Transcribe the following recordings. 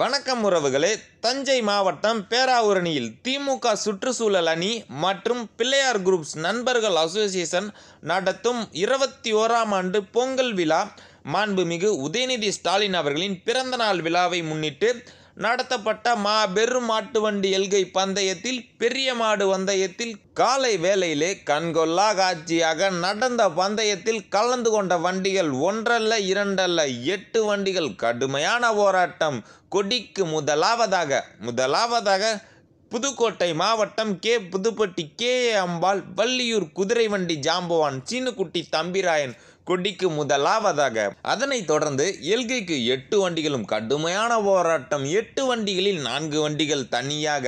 வணக்கம் உறவுகளே தஞ்சை மாவட்டம் பேராவூரணியில் திமுக சுற்றுச்சூழல் அணி மற்றும் பிள்ளையார் குரூப்ஸ் நண்பர்கள் அசோசியேஷன் நடத்தும் இருபத்தி ஓராம் ஆண்டு பொங்கல் விழா மாண்புமிகு உதயநிதி ஸ்டாலின் அவர்களின் பிறந்தநாள் விழாவை முன்னிட்டு நடத்தப்பட்ட மா பெரும் மாட்டு வண்டி எல்கை பந்தயத்தில் பெரிய மாடு பந்தயத்தில் காலை வேளையிலே கண்கொள்ளா காட்சியாக நடந்த பந்தயத்தில் கலந்து கொண்ட வண்டிகள் ஒன்றல்ல இரண்டல்ல எட்டு வண்டிகள் கடுமையான போராட்டம் கொடிக்கு முதலாவதாக முதலாவதாக புதுக்கோட்டை மாவட்டம் கே புதுப்பட்டி கே அம்பாள் வள்ளியூர் குதிரை வண்டி ஜாம்பவான் சீனுக்குட்டி தம்பிராயன் கொடிக்கு முதலாவதாக அதனைத் தொடர்ந்து எல்கைக்கு எட்டு வண்டிகளும் கடுமையான போராட்டம் எட்டு வண்டிகளில் நான்கு வண்டிகள் தனியாக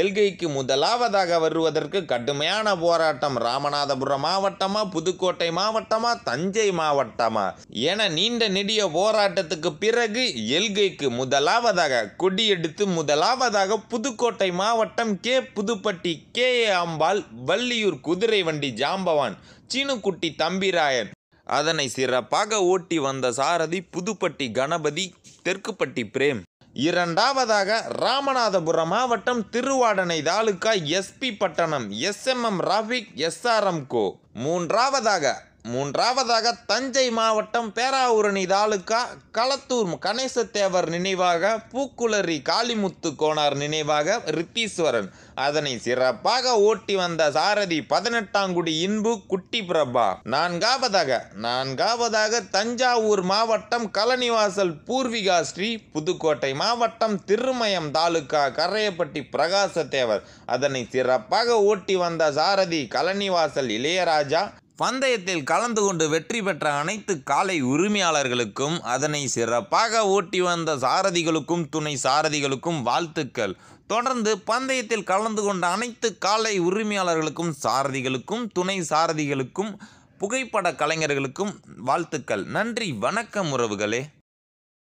எல்கைக்கு முதலாவதாக வருவதற்கு கடுமையான போராட்டம் ராமநாதபுரம் மாவட்டமா புதுக்கோட்டை மாவட்டமா தஞ்சை மாவட்டமா என நீண்ட நெடிய போராட்டத்துக்கு பிறகு எல்கைக்கு முதலாவதாக கொடியெடுத்து முதலாவதாக புதுக்கோட்டை மாவட்டம் K Puduppatti K A Ambal Valliyur குதிரை வண்டி ஜாம்பவான் சீனுக்குட்டி தம்பிராயன் அதனை சிறப்பாக ஓட்டி வந்த சாரதி புதுப்பட்டி கணபதி தெற்குப்பட்டி பிரேம் இரண்டாவதாக ராமநாதபுரம் மாவட்டம் Thiruvadanai taluka SP Pattinam SMM Rafiq SRM கோ மூன்றாவதாக மூன்றாவதாக தஞ்சை மாவட்டம் பேராவூரணி தாலுக்கா களத்தூர் கணேசத்தேவர் நினைவாக பூக்குளரி காளிமுத்து கோனார் நினைவாக ரித்தீஸ்வரன் அதனை சிறப்பாக ஓட்டி வந்த சாரதி பதினெட்டாங்குடி இன்பு குட்டி பிரபா நான்காவதாக நான்காவதாக தஞ்சாவூர் மாவட்டம் கலனிவாசல் பூர்விகா ஸ்ரீ புதுக்கோட்டை மாவட்டம் திருமயம் தாலுக்கா கரையப்பட்டி பிரகாச தேவர் அதனை சிறப்பாக ஓட்டி வந்த சாரதி கலனிவாசல் இளையராஜா பந்தயத்தில் கலந்து கொண்டு வெற்றி பெற்ற அனைத்து காலை உரிமையாளர்களுக்கும் அதனை சிறப்பாக ஓட்டி வந்த சாரதிகளுக்கும் துணை சாரதிகளுக்கும் வாழ்த்துக்கள் தொடர்ந்து பந்தயத்தில் கலந்து கொண்ட அனைத்து காலை உரிமையாளர்களுக்கும் சாரதிகளுக்கும் துணை சாரதிகளுக்கும் புகைப்பட கலைஞர்களுக்கும் வாழ்த்துக்கள் நன்றி வணக்கம் உறவுகளே